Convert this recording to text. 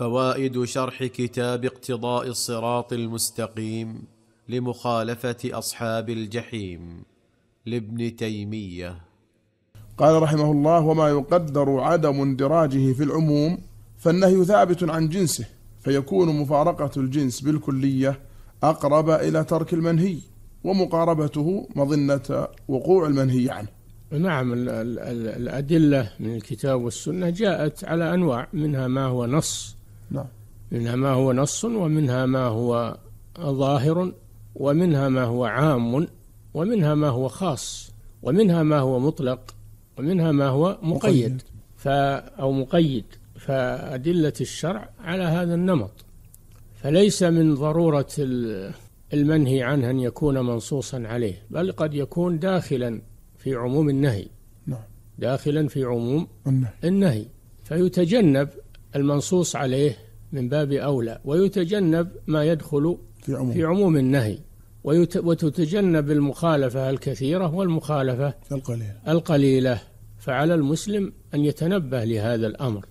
فوائد شرح كتاب اقتضاء الصراط المستقيم لمخالفه اصحاب الجحيم لابن تيميه قال رحمه الله وما يقدر عدم اندراجه في العموم فالنهي ثابت عن جنسه فيكون مفارقه الجنس بالكليه اقرب الى ترك المنهي ومقاربته مظنه وقوع المنهي عنه نعم الأدلة من الكتاب والسنة جاءت على أنواع منها ما هو نص نعم منها ما هو نص ومنها ما هو ظاهر ومنها ما هو عام ومنها ما هو خاص ومنها ما هو مطلق ومنها ما هو مقيد, مقيد. ف أو مقيد فأدلة الشرع على هذا النمط فليس من ضرورة المنهي عنه أن يكون منصوصا عليه بل قد يكون داخلا في عموم النهي نعم. داخلا في عموم النهي, النهي. فيتجنب المنصوص عليه من باب أولى ويتجنب ما يدخل في عموم, في عموم النهي ويت... وتتجنب المخالفة الكثيرة والمخالفة القليلة القليلة فعلى المسلم أن يتنبه لهذا الأمر